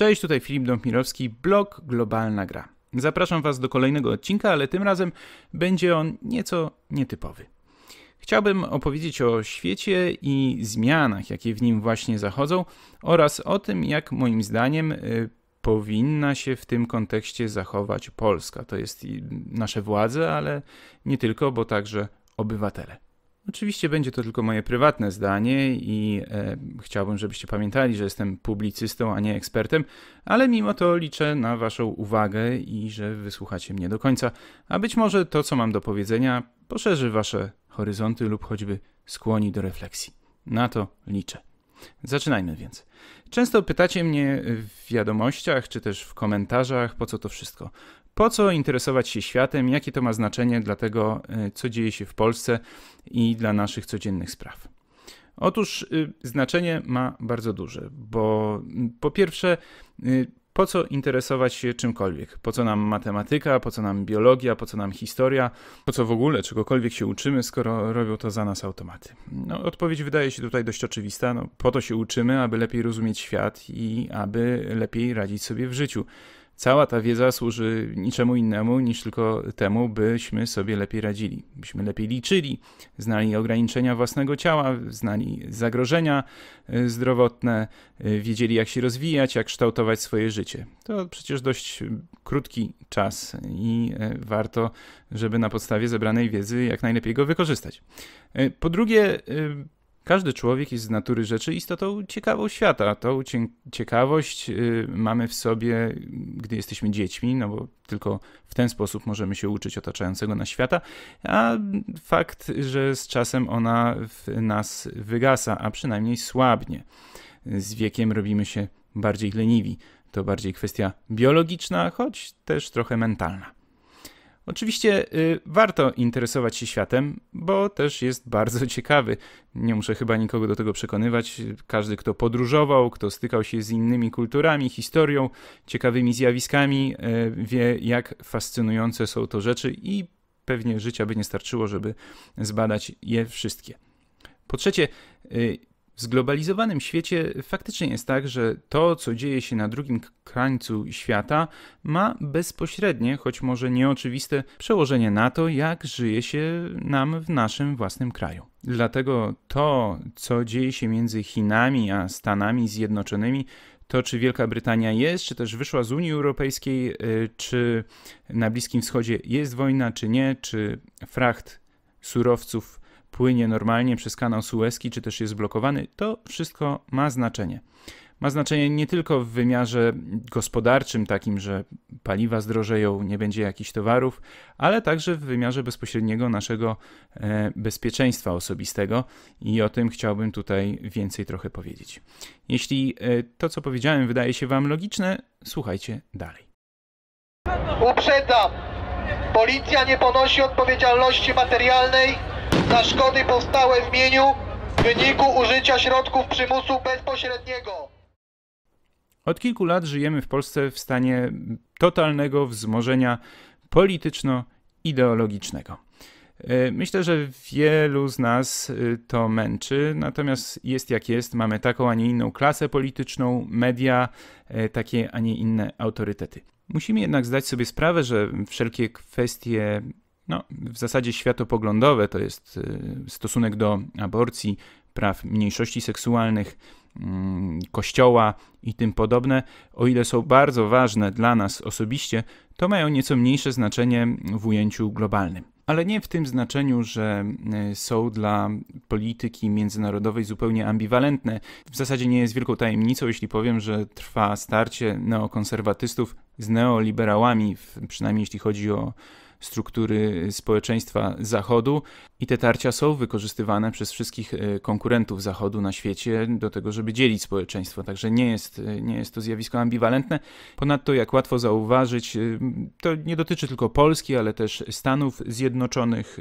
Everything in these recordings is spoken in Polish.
Cześć, tutaj Filip Dąbmirowski, blog Globalna Gra. Zapraszam Was do kolejnego odcinka, ale tym razem będzie on nieco nietypowy. Chciałbym opowiedzieć o świecie i zmianach, jakie w nim właśnie zachodzą, oraz o tym, jak moim zdaniem y, powinna się w tym kontekście zachować Polska. To jest nasze władze, ale nie tylko, bo także obywatele. Oczywiście będzie to tylko moje prywatne zdanie i e, chciałbym, żebyście pamiętali, że jestem publicystą, a nie ekspertem, ale mimo to liczę na Waszą uwagę i że wysłuchacie mnie do końca, a być może to, co mam do powiedzenia, poszerzy Wasze horyzonty lub choćby skłoni do refleksji. Na to liczę. Zaczynajmy więc. Często pytacie mnie w wiadomościach czy też w komentarzach, po co to wszystko. Po co interesować się światem? Jakie to ma znaczenie dla tego, e, co dzieje się w Polsce i dla naszych codziennych spraw? Otóż y, znaczenie ma bardzo duże, bo po pierwsze, y, po co interesować się czymkolwiek? Po co nam matematyka, po co nam biologia, po co nam historia, po co w ogóle czegokolwiek się uczymy, skoro robią to za nas automaty? No, odpowiedź wydaje się tutaj dość oczywista. No, po to się uczymy, aby lepiej rozumieć świat i aby lepiej radzić sobie w życiu cała ta wiedza służy niczemu innemu niż tylko temu, byśmy sobie lepiej radzili, byśmy lepiej liczyli, znali ograniczenia własnego ciała, znali zagrożenia y, zdrowotne, y, wiedzieli jak się rozwijać, jak kształtować swoje życie. To przecież dość krótki czas i y, warto, żeby na podstawie zebranej wiedzy jak najlepiej go wykorzystać. Po drugie, każdy człowiek jest z natury rzeczy istotą ciekawą świata. Tą ciekawość y, mamy w sobie, gdy jesteśmy dziećmi, no bo tylko w ten sposób możemy się uczyć otaczającego nas świata, a fakt, że z czasem ona w nas wygasa, a przynajmniej słabnie. Z wiekiem robimy się bardziej leniwi. To bardziej kwestia biologiczna, choć też trochę mentalna. Oczywiście y, warto interesować się światem, bo też jest bardzo ciekawy. Nie muszę chyba nikogo do tego przekonywać. Każdy, kto podróżował, kto stykał się z innymi kulturami, historią, ciekawymi zjawiskami, y, wie, jak fascynujące są to rzeczy i pewnie życia by nie starczyło, żeby zbadać je wszystkie. Po trzecie, y, w zglobalizowanym świecie faktycznie jest tak, że to, co dzieje się na drugim krańcu świata, ma bezpośrednie, choć może nieoczywiste, przełożenie na to, jak żyje się nam w naszym własnym kraju. Dlatego to, co dzieje się między Chinami a Stanami Zjednoczonymi, to czy Wielka Brytania jest, czy też wyszła z Unii Europejskiej, y, czy na Bliskim Wschodzie jest wojna, czy nie, czy fracht surowców płynie normalnie przez kanał Suezki, czy też jest blokowany, to wszystko ma znaczenie. Ma znaczenie nie tylko w wymiarze gospodarczym, takim, że paliwa zdrożeją, nie będzie jakichś towarów, ale także w wymiarze bezpośredniego naszego e, bezpieczeństwa osobistego i o tym chciałbym tutaj więcej trochę powiedzieć. Jeśli e, to, co powiedziałem, wydaje się Wam logiczne, słuchajcie dalej. Uprzedzam! Policja nie ponosi odpowiedzialności materialnej za szkody powstałe w mieniu w wyniku użycia środków przymusu bezpośredniego. Od kilku lat żyjemy w Polsce w stanie totalnego wzmożenia polityczno-ideologicznego. E, myślę, że wielu z nas e, to męczy, natomiast jest jak jest, mamy taką, a nie inną klasę polityczną, media, e, takie, a nie inne autorytety. Musimy jednak zdać sobie sprawę, że wszelkie kwestie no, w zasadzie światopoglądowe, to jest y, stosunek do aborcji, praw mniejszości seksualnych, mm, kościoła i tym podobne, o ile są bardzo ważne dla nas osobiście, to mają nieco mniejsze znaczenie w ujęciu globalnym. Ale nie w tym znaczeniu, że y, są dla polityki międzynarodowej zupełnie ambiwalentne. W zasadzie nie jest wielką tajemnicą, jeśli powiem, że trwa starcie neokonserwatystów z neoliberałami, przynajmniej jeśli chodzi o struktury społeczeństwa Zachodu i te tarcia są wykorzystywane przez wszystkich e, konkurentów Zachodu na świecie do tego, żeby dzielić społeczeństwo, także nie jest, e, nie jest to zjawisko ambiwalentne. Ponadto, jak łatwo zauważyć, e, to nie dotyczy tylko Polski, ale też Stanów Zjednoczonych,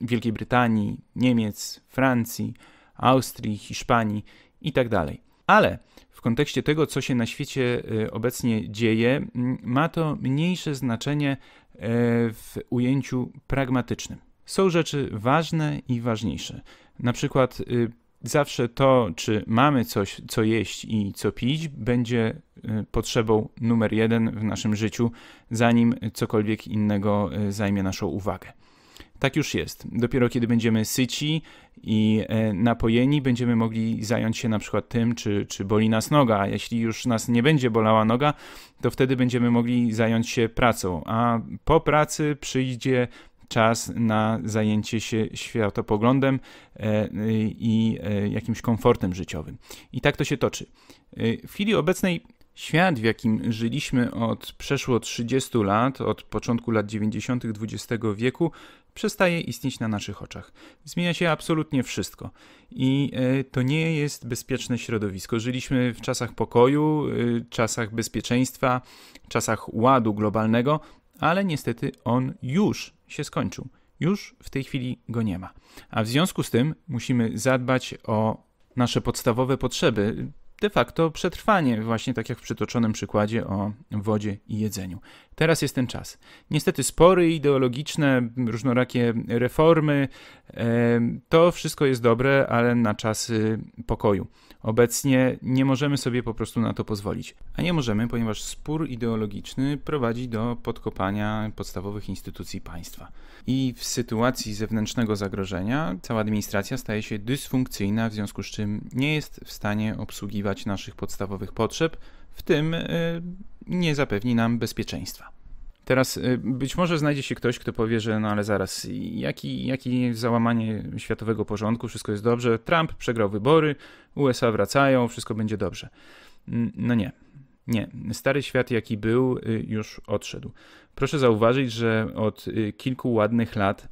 Wielkiej Brytanii, Niemiec, Francji, Austrii, Hiszpanii itd. Tak ale kontekście tego, co się na świecie y, obecnie dzieje, ma to mniejsze znaczenie e, w ujęciu pragmatycznym. Są rzeczy ważne i ważniejsze. Na przykład y, zawsze to, czy mamy coś, co jeść i co pić, będzie y, potrzebą numer jeden w naszym życiu, zanim cokolwiek innego zajmie naszą uwagę. Tak już jest. Dopiero kiedy będziemy syci i e, napojeni, będziemy mogli zająć się na przykład tym, czy, czy boli nas noga. Jeśli już nas nie będzie bolała noga, to wtedy będziemy mogli zająć się pracą, a po pracy przyjdzie czas na zajęcie się światopoglądem e, i e, jakimś komfortem życiowym. I tak to się toczy. W chwili obecnej Świat, w jakim żyliśmy od przeszło 30 lat, od początku lat 90. XX wieku, przestaje istnieć na naszych oczach. Zmienia się absolutnie wszystko i e, to nie jest bezpieczne środowisko. Żyliśmy w czasach pokoju, e, czasach bezpieczeństwa, czasach ładu globalnego, ale niestety on już się skończył. Już w tej chwili go nie ma. A w związku z tym musimy zadbać o nasze podstawowe potrzeby, de facto przetrwanie, właśnie tak jak w przytoczonym przykładzie o wodzie i jedzeniu. Teraz jest ten czas. Niestety spory ideologiczne, różnorakie reformy, to wszystko jest dobre, ale na czasy pokoju. Obecnie nie możemy sobie po prostu na to pozwolić. A nie możemy, ponieważ spór ideologiczny prowadzi do podkopania podstawowych instytucji państwa. I w sytuacji zewnętrznego zagrożenia cała administracja staje się dysfunkcyjna, w związku z czym nie jest w stanie obsługiwać naszych podstawowych potrzeb, w tym y, nie zapewni nam bezpieczeństwa. Teraz y, być może znajdzie się ktoś, kto powie, że no ale zaraz, jaki, jaki załamanie światowego porządku, wszystko jest dobrze, Trump przegrał wybory, USA wracają, wszystko będzie dobrze. Mm, no nie, nie, stary świat jaki był, y, już odszedł. Proszę zauważyć, że od kilku ładnych lat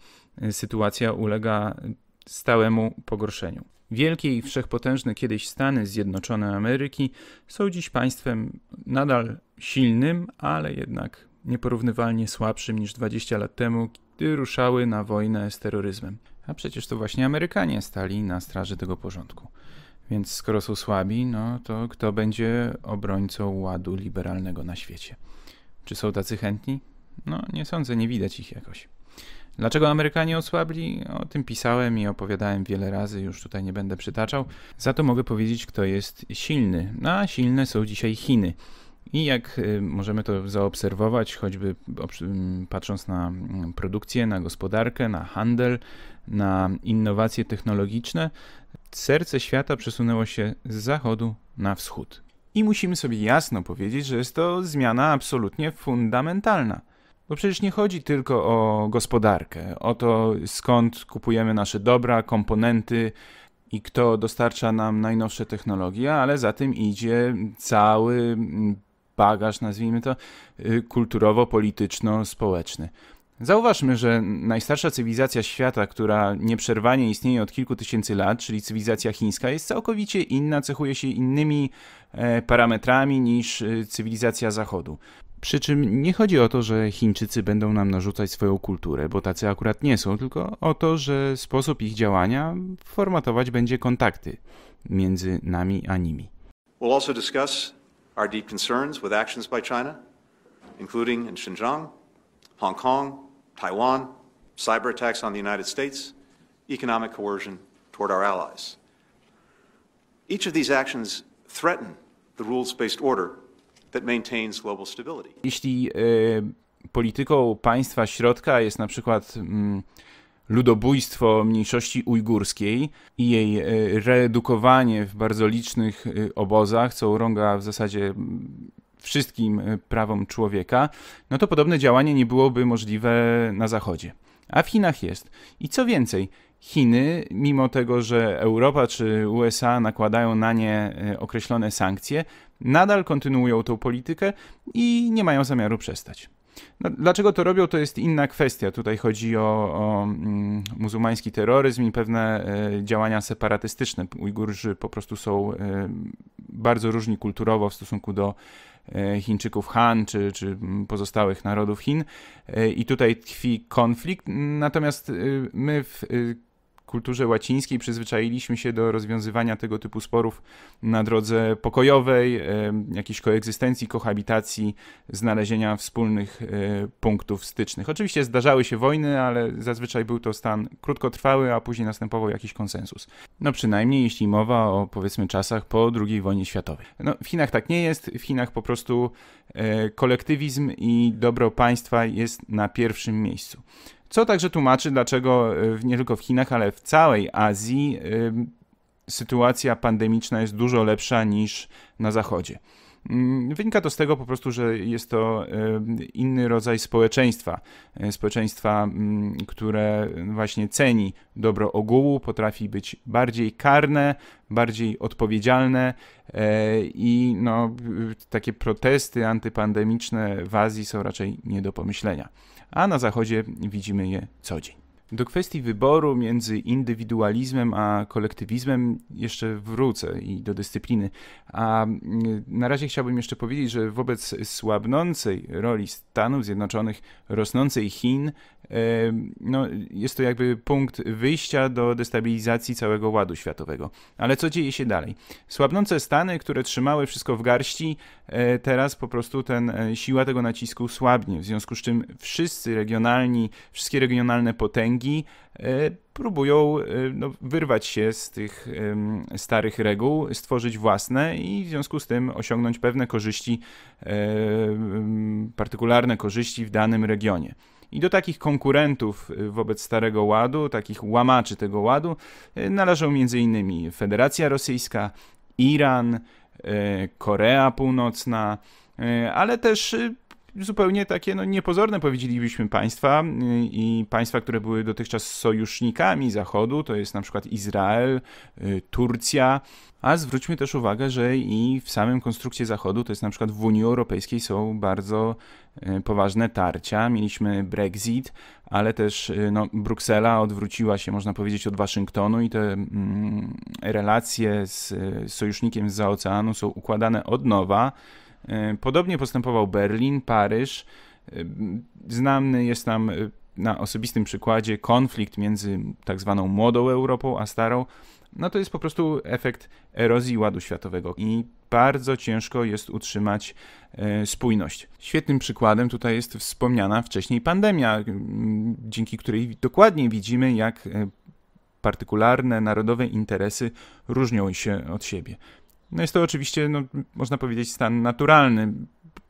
sytuacja ulega stałemu pogorszeniu. Wielkie i wszechpotężne kiedyś Stany Zjednoczone Ameryki są dziś państwem nadal silnym, ale jednak nieporównywalnie słabszym niż 20 lat temu, gdy ruszały na wojnę z terroryzmem. A przecież to właśnie Amerykanie stali na straży tego porządku. Więc skoro są słabi, no to kto będzie obrońcą ładu liberalnego na świecie? Czy są tacy chętni? No, nie sądzę, nie widać ich jakoś. Dlaczego Amerykanie osłabli? O tym pisałem i opowiadałem wiele razy, już tutaj nie będę przytaczał. Za to mogę powiedzieć, kto jest silny. No, a silne są dzisiaj Chiny. I jak y, możemy to zaobserwować, choćby patrząc na produkcję, na gospodarkę, na handel, na innowacje technologiczne, serce świata przesunęło się z zachodu na wschód. I musimy sobie jasno powiedzieć, że jest to zmiana absolutnie fundamentalna. Bo przecież nie chodzi tylko o gospodarkę, o to skąd kupujemy nasze dobra, komponenty i kto dostarcza nam najnowsze technologie, ale za tym idzie cały mm, bagaż, nazwijmy to, y, kulturowo-polityczno-społeczny. Zauważmy, że najstarsza cywilizacja świata, która nieprzerwanie istnieje od kilku tysięcy lat, czyli cywilizacja chińska, jest całkowicie inna, cechuje się innymi e, parametrami niż y, cywilizacja Zachodu. Przy czym nie chodzi o to, że Chińczycy będą nam narzucać swoją kulturę, bo tacy akurat nie są, tylko o to, że sposób ich działania formatować będzie kontakty między nami a nimi. We'll also discuss our deep concerns with actions by China, including in Xinjiang, Hong Kong, Taiwan, cyber attacks on the United States, economic coercion toward our allies. Each of these actions threaten the rules-based order that maintains global stability. Jeśli y, polityką państwa środka jest na przykład mm, ludobójstwo mniejszości ujgurskiej i jej y, e, redukowanie w bardzo licznych y, obozach, co urąga w zasadzie mm, wszystkim prawom człowieka, no to podobne działanie nie byłoby możliwe na Zachodzie. A w Chinach jest. I co więcej, Chiny, mimo tego, że Europa czy USA nakładają na nie określone sankcje, nadal kontynuują tą politykę i nie mają zamiaru przestać. No, dlaczego to robią, to jest inna kwestia. Tutaj chodzi o, o mm, muzułmański terroryzm i pewne e, działania separatystyczne. Ujgurzy po prostu są e, bardzo różni kulturowo w stosunku do e, Chińczyków Han czy, czy pozostałych narodów Chin i tutaj tkwi konflikt. Natomiast my w kulturze łacińskiej przyzwyczailiśmy się do rozwiązywania tego typu sporów na drodze pokojowej, jakiejś koegzystencji, kohabitacji, znalezienia wspólnych e, punktów stycznych. Oczywiście zdarzały się wojny, ale zazwyczaj był to stan krótkotrwały, a później następował jakiś konsensus. No przynajmniej jeśli mowa o powiedzmy czasach po II wojnie światowej. No, w Chinach tak nie jest, w Chinach po prostu e, kolektywizm i dobro państwa jest na pierwszym miejscu co także tłumaczy, dlaczego y, nie tylko w Chinach, ale w całej Azji sytuacja pandemiczna jest dużo lepsza niż na Zachodzie. Mm, wynika to z tego po prostu, że jest to inny rodzaj społeczeństwa. E, społeczeństwa, mm, które właśnie ceni dobro ogółu, potrafi być bardziej karne, bardziej odpowiedzialne e, i no, takie protesty antypandemiczne w Azji są raczej nie do pomyślenia. A na zachodzie widzimy je co dzień. Do kwestii wyboru między indywidualizmem a kolektywizmem jeszcze wrócę i do dyscypliny. A mm, na razie chciałbym jeszcze powiedzieć, że wobec słabnącej roli Stanów Zjednoczonych, rosnącej Chin, e, no, jest to jakby punkt wyjścia do destabilizacji całego ładu światowego. Ale co dzieje się dalej? Słabnące Stany, które trzymały wszystko w garści, e, teraz po prostu ten, e, siła tego nacisku słabnie, w związku z czym wszyscy regionalni, wszystkie regionalne potęgi, E, próbują e, no, wyrwać się z tych starych reguł, stworzyć własne i w związku z tym osiągnąć pewne korzyści, e, partykularne korzyści w danym regionie. I do takich konkurentów wobec Starego Ładu, takich łamaczy tego ładu, należą m.in. Federacja Rosyjska, Iran, Korea Północna, ale też zupełnie takie no, niepozorne, powiedzielibyśmy, państwa y, i państwa, które były dotychczas sojusznikami Zachodu, to jest na przykład Izrael, y, Turcja, a zwróćmy też uwagę, że i w samym konstrukcie Zachodu, to jest na przykład w Unii Europejskiej są bardzo y, poważne tarcia. Mieliśmy Brexit, ale też no, Bruksela odwróciła się, można powiedzieć, od Waszyngtonu i te mm, relacje z sojusznikiem z oceanu są układane od nowa. E, podobnie postępował Berlin, Paryż. E, znany jest nam e, na osobistym przykładzie konflikt między tak zwaną młodą Europą a starą. No to jest po prostu efekt erozji ładu światowego i bardzo ciężko jest utrzymać spójność. Świetnym przykładem tutaj jest wspomniana wcześniej pandemia, dzięki której dokładnie widzimy, jak partykularne narodowe interesy różnią się od siebie. No jest to oczywiście, no, można powiedzieć, stan naturalny.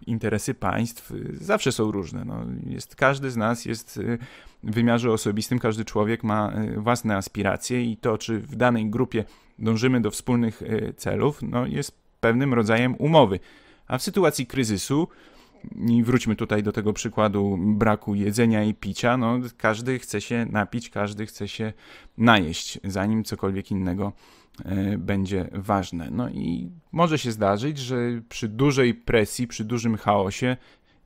Interesy państw y, zawsze są różne. No, jest, każdy z nas jest y, w wymiarze osobistym, każdy człowiek ma y, własne aspiracje i to, czy w danej grupie dążymy do wspólnych celów, no, jest pewnym rodzajem umowy. A w sytuacji kryzysu, i wróćmy tutaj do tego przykładu braku jedzenia i picia, no, każdy chce się napić, każdy chce się najeść, zanim cokolwiek innego E, będzie ważne. No i może się zdarzyć, że przy dużej presji, przy dużym chaosie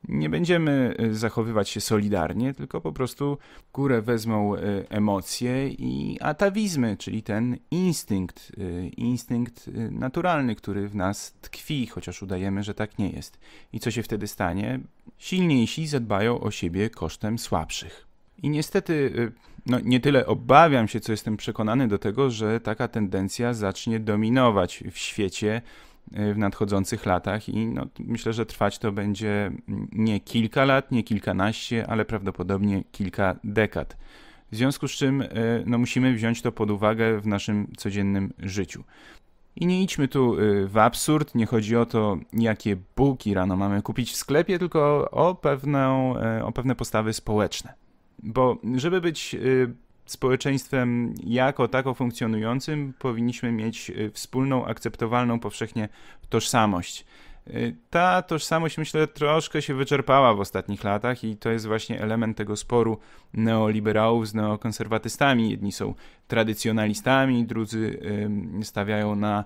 nie będziemy e, zachowywać się solidarnie, tylko po prostu górę wezmą e, emocje i atawizmy, czyli ten instynkt, instynkt naturalny, który w nas tkwi, chociaż udajemy, że tak nie jest. I co się wtedy stanie? Silniejsi zadbają o siebie kosztem słabszych. I niestety no, nie tyle obawiam się, co jestem przekonany do tego, że taka tendencja zacznie dominować w świecie e, w nadchodzących latach i no, myślę, że trwać to będzie mm, nie kilka lat, nie kilkanaście, ale prawdopodobnie kilka dekad. W związku z czym e, no, musimy wziąć to pod uwagę w naszym codziennym życiu. I nie idźmy tu e, w absurd, nie chodzi o to, jakie bułki rano mamy kupić w sklepie, tylko o, pewną, o pewne postawy społeczne. Bo żeby być y, społeczeństwem jako tako funkcjonującym, powinniśmy mieć y, wspólną, akceptowalną powszechnie tożsamość. Y, ta tożsamość, myślę, troszkę się wyczerpała w ostatnich latach, i to jest właśnie element tego sporu neoliberałów z neokonserwatystami. Jedni są tradycjonalistami, drudzy stawiają na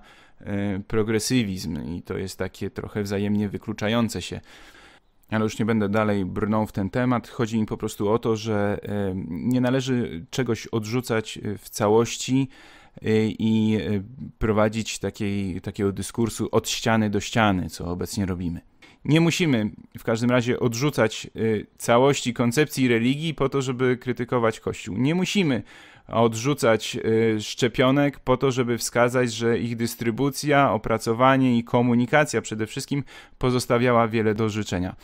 progresywizm, i to jest takie trochę wzajemnie wykluczające się ale już nie będę dalej brnął w ten temat. Chodzi mi po prostu o to, że e, nie należy czegoś odrzucać e, w całości e, i prowadzić takiej, takiego dyskursu od ściany do ściany, co obecnie robimy. Nie musimy w każdym razie odrzucać całości koncepcji religii po to, żeby krytykować Kościół. Nie musimy odrzucać y, szczepionek po to, żeby wskazać, że ich dystrybucja, opracowanie i komunikacja przede wszystkim pozostawiała wiele do życzenia.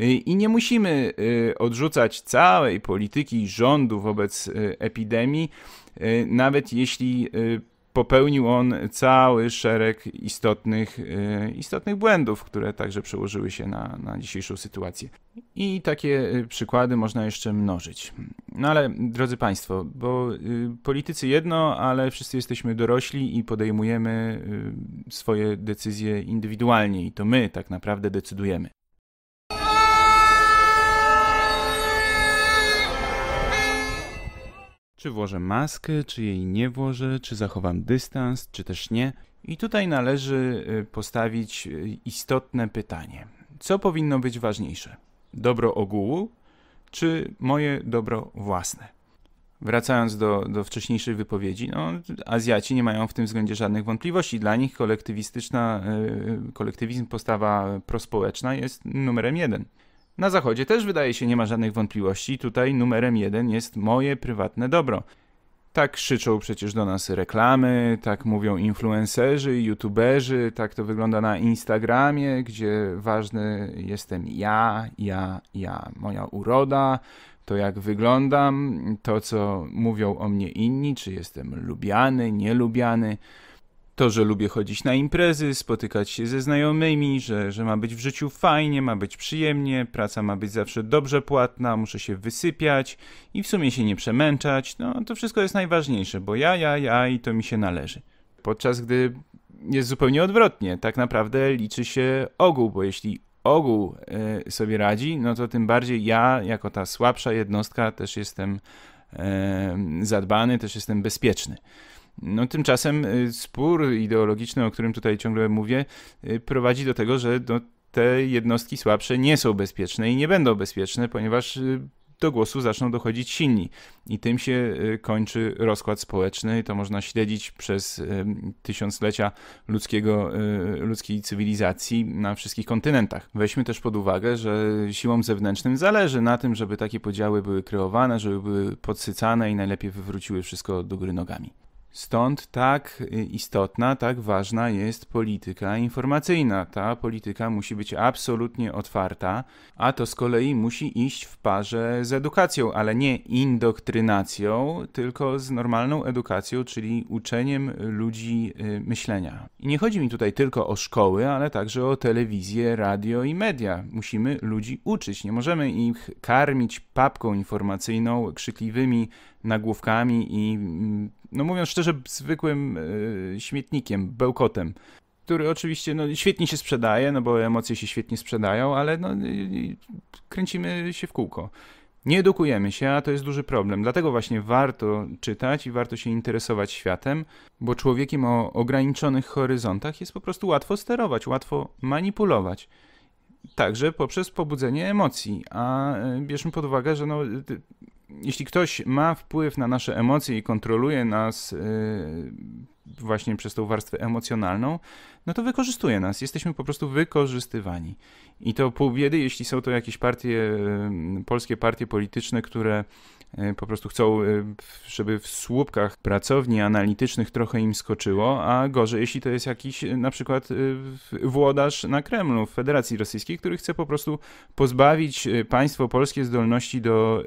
Y, I nie musimy y, odrzucać całej polityki rządu wobec epidemii, nawet jeśli popełnił on cały szereg istotnych, e, istotnych błędów, które także przełożyły się na, na dzisiejszą sytuację. I takie e, przykłady można jeszcze mnożyć. No ale, drodzy Państwo, bo e, politycy jedno, ale wszyscy jesteśmy dorośli i podejmujemy swoje decyzje indywidualnie i to my tak naprawdę decydujemy. Czy włożę maskę, czy jej nie włożę, czy zachowam dystans, czy też nie. I tutaj należy y, postawić y, istotne pytanie. Co powinno być ważniejsze? Dobro ogółu, czy moje dobro własne? Wracając do, do wcześniejszej wypowiedzi, no, Azjaci nie mają w tym względzie żadnych wątpliwości. Dla nich kolektywistyczna, y, kolektywizm, postawa prospołeczna jest numerem jeden. Na zachodzie też wydaje się nie ma żadnych wątpliwości, tutaj numerem jeden jest moje prywatne dobro. Tak krzyczą przecież do nas reklamy, tak mówią influencerzy, youtuberzy, tak to wygląda na Instagramie, gdzie ważny jestem ja, ja, ja, moja uroda, to jak wyglądam, to co mówią o mnie inni, czy jestem lubiany, nielubiany to, że lubię chodzić na imprezy, spotykać się ze znajomymi, że, że ma być w życiu fajnie, ma być przyjemnie, praca ma być zawsze dobrze płatna, muszę się wysypiać i w sumie się nie przemęczać. No to wszystko jest najważniejsze, bo ja, ja, ja i to mi się należy. Podczas gdy jest zupełnie odwrotnie. Tak naprawdę liczy się ogół, bo jeśli ogół y, sobie radzi, no to tym bardziej ja, jako ta słabsza jednostka, też jestem y, zadbany, też jestem bezpieczny. No tymczasem y, spór ideologiczny, o którym tutaj ciągle mówię, y, prowadzi do tego, że no, te jednostki słabsze nie są bezpieczne i nie będą bezpieczne, ponieważ y, do głosu zaczną dochodzić silni. I tym się kończy rozkład społeczny. To można śledzić przez tysiąclecia ludzkiego, ludzkiej cywilizacji na wszystkich kontynentach. Weźmy też pod uwagę, że siłom zewnętrznym zależy na tym, żeby takie podziały były kreowane, żeby były podsycane i najlepiej wywróciły wszystko do góry nogami. Stąd tak istotna, tak ważna jest polityka informacyjna. Ta polityka musi być absolutnie otwarta, a to z kolei musi iść w parze z edukacją, ale nie indoktrynacją, tylko z normalną edukacją, czyli uczeniem ludzi y, myślenia. I nie chodzi mi tutaj tylko o szkoły, ale także o telewizję, radio i media. Musimy ludzi uczyć, nie możemy ich karmić papką informacyjną, krzykliwymi nagłówkami i mm, no mówiąc szczerze, zwykłym y, śmietnikiem, bełkotem, który oczywiście no, świetnie się sprzedaje, no bo emocje się świetnie sprzedają, ale no, y, y, kręcimy się w kółko. Nie edukujemy się, a to jest duży problem. Dlatego właśnie warto czytać i warto się interesować światem, bo człowiekiem o ograniczonych horyzontach jest po prostu łatwo sterować, łatwo manipulować. Także poprzez pobudzenie emocji, a bierzmy pod uwagę, że no, jeśli ktoś ma wpływ na nasze emocje i kontroluje nas y, właśnie przez tą warstwę emocjonalną, no to wykorzystuje nas. Jesteśmy po prostu wykorzystywani. I to pół biedy, jeśli są to jakieś partie, polskie partie polityczne, które e, po prostu chcą, e, żeby w słupkach pracowni analitycznych trochę im skoczyło, a gorzej, jeśli to jest jakiś e, na przykład włodarz na Kremlu, w Federacji Rosyjskiej, który chce po prostu pozbawić państwo polskie zdolności do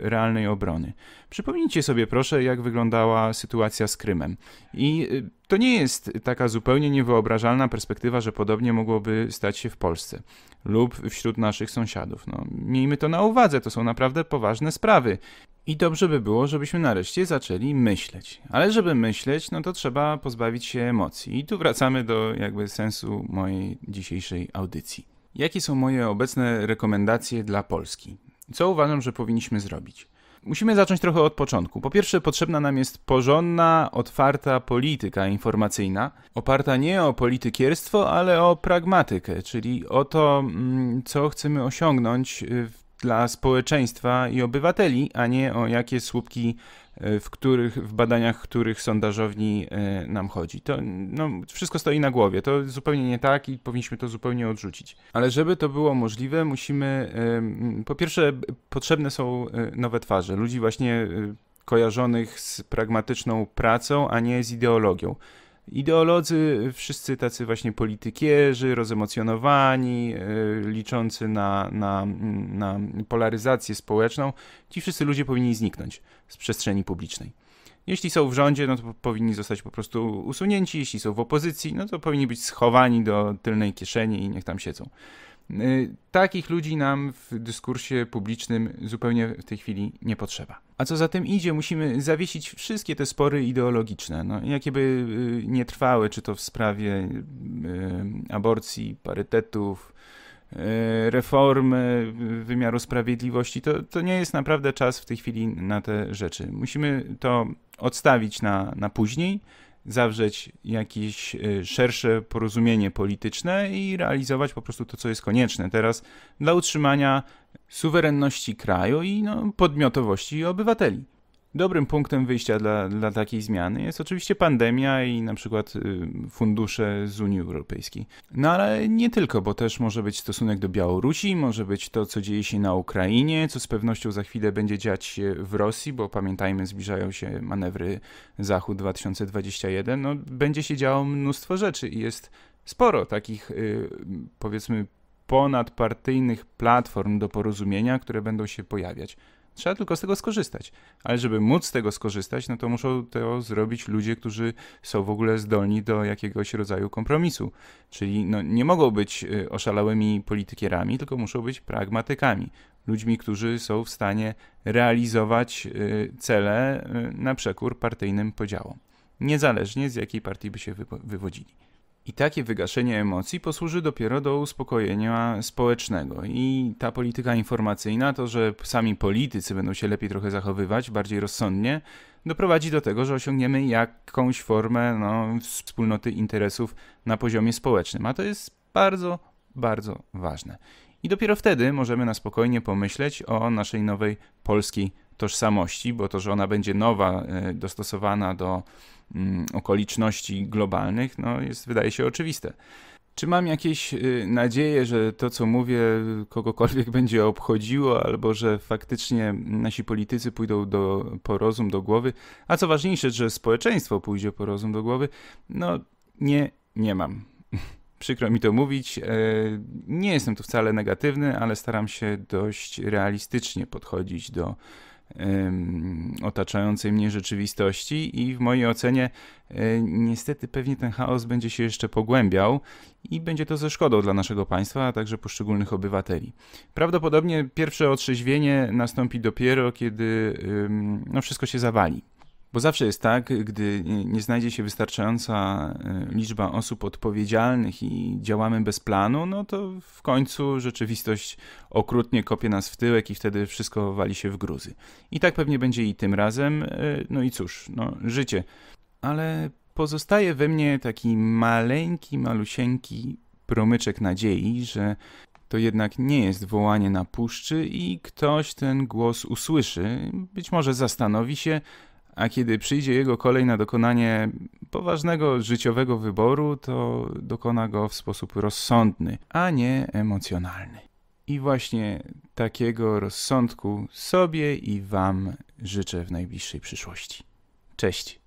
realnej obrony. Przypomnijcie sobie proszę, jak wyglądała sytuacja z Krymem. I i to nie jest taka zupełnie niewyobrażalna perspektywa, że podobnie mogłoby stać się w Polsce lub wśród naszych sąsiadów. No, miejmy to na uwadze, to są naprawdę poważne sprawy. I dobrze by było, żebyśmy nareszcie zaczęli myśleć. Ale żeby myśleć, no to trzeba pozbawić się emocji. I tu wracamy do jakby sensu mojej dzisiejszej audycji. Jakie są moje obecne rekomendacje dla Polski? Co uważam, że powinniśmy zrobić? Musimy zacząć trochę od początku. Po pierwsze, potrzebna nam jest porządna, otwarta polityka informacyjna, oparta nie o politykierstwo, ale o pragmatykę, czyli o to, mm, co chcemy osiągnąć y, dla społeczeństwa i obywateli, a nie o jakie słupki E, w, których, w badaniach których sondażowni e, nam chodzi. To no, wszystko stoi na głowie, to zupełnie nie tak i powinniśmy to zupełnie odrzucić. Ale żeby to było możliwe, musimy, po pierwsze, potrzebne są e, nowe twarze, ludzi właśnie kojarzonych z pragmatyczną pracą, a nie z ideologią. Ideolodzy, wszyscy tacy właśnie politykierzy, rozemocjonowani, e, liczący na, na, na polaryzację społeczną, ci wszyscy ludzie powinni zniknąć z przestrzeni publicznej. Jeśli są w rządzie, no to powinni zostać po prostu usunięci, jeśli są w opozycji, no to powinni być schowani do tylnej kieszeni i niech tam siedzą. Y, takich ludzi nam w dyskursie publicznym zupełnie w tej chwili nie potrzeba. A co za tym idzie, musimy zawiesić wszystkie te spory ideologiczne, no, jakie by y, nie trwały, czy to w sprawie y, aborcji, parytetów, reformy wymiaru sprawiedliwości. To, to nie jest naprawdę czas w tej chwili na te rzeczy. Musimy to odstawić na, na później zawrzeć jakieś e, szersze porozumienie polityczne i realizować po prostu to, co jest konieczne teraz dla utrzymania suwerenności kraju i no, podmiotowości obywateli. Dobrym punktem wyjścia dla, dla takiej zmiany jest oczywiście pandemia i na przykład y, fundusze z Unii Europejskiej. No ale nie tylko, bo też może być stosunek do Białorusi, może być to, co dzieje się na Ukrainie, co z pewnością za chwilę będzie dziać się w Rosji, bo pamiętajmy, zbliżają się manewry Zachód 2021. No, będzie się działo mnóstwo rzeczy i jest sporo takich, y, powiedzmy, ponadpartyjnych platform do porozumienia, które będą się pojawiać. Trzeba tylko z tego skorzystać. Ale żeby móc z tego skorzystać, no to muszą to zrobić ludzie, którzy są w ogóle zdolni do jakiegoś rodzaju kompromisu. Czyli no, nie mogą być y, oszalałymi politykierami, tylko muszą być pragmatykami. Ludźmi, którzy są w stanie realizować y, cele y, na przekór partyjnym podziałom. Niezależnie z jakiej partii by się wywodzili. I takie wygaszenie emocji posłuży dopiero do uspokojenia społecznego. I ta polityka informacyjna, to że sami politycy będą się lepiej trochę zachowywać, bardziej rozsądnie, doprowadzi do tego, że osiągniemy jakąś formę no, wspólnoty interesów na poziomie społecznym. A to jest bardzo, bardzo ważne. I dopiero wtedy możemy na spokojnie pomyśleć o naszej nowej polskiej tożsamości, bo to, że ona będzie nowa, e, dostosowana do Mm, okoliczności globalnych, no jest, wydaje się oczywiste. Czy mam jakieś y, nadzieje, że to, co mówię, kogokolwiek będzie obchodziło, albo że faktycznie nasi politycy pójdą do, po rozum do głowy, a co ważniejsze, że społeczeństwo pójdzie po rozum do głowy? No, nie, nie mam. Przykro mi to mówić. E, nie jestem tu wcale negatywny, ale staram się dość realistycznie podchodzić do otaczającej mnie rzeczywistości i w mojej ocenie e, niestety pewnie ten chaos będzie się jeszcze pogłębiał i będzie to ze szkodą dla naszego państwa, a także poszczególnych obywateli. Prawdopodobnie pierwsze otrzeźwienie nastąpi dopiero, kiedy no, wszystko się zawali. Bo zawsze jest tak, gdy nie znajdzie się wystarczająca e, liczba osób odpowiedzialnych i działamy bez planu, no to w końcu rzeczywistość okrutnie kopie nas w tyłek i wtedy wszystko wali się w gruzy. I tak pewnie będzie i tym razem. E, no i cóż, no życie. Ale pozostaje we mnie taki maleńki, malusieńki promyczek nadziei, że to jednak nie jest wołanie na puszczy i ktoś ten głos usłyszy, być może zastanowi się, a kiedy przyjdzie jego kolej na dokonanie poważnego życiowego wyboru, to dokona go w sposób rozsądny, a nie emocjonalny. I właśnie takiego rozsądku sobie i Wam życzę w najbliższej przyszłości. Cześć!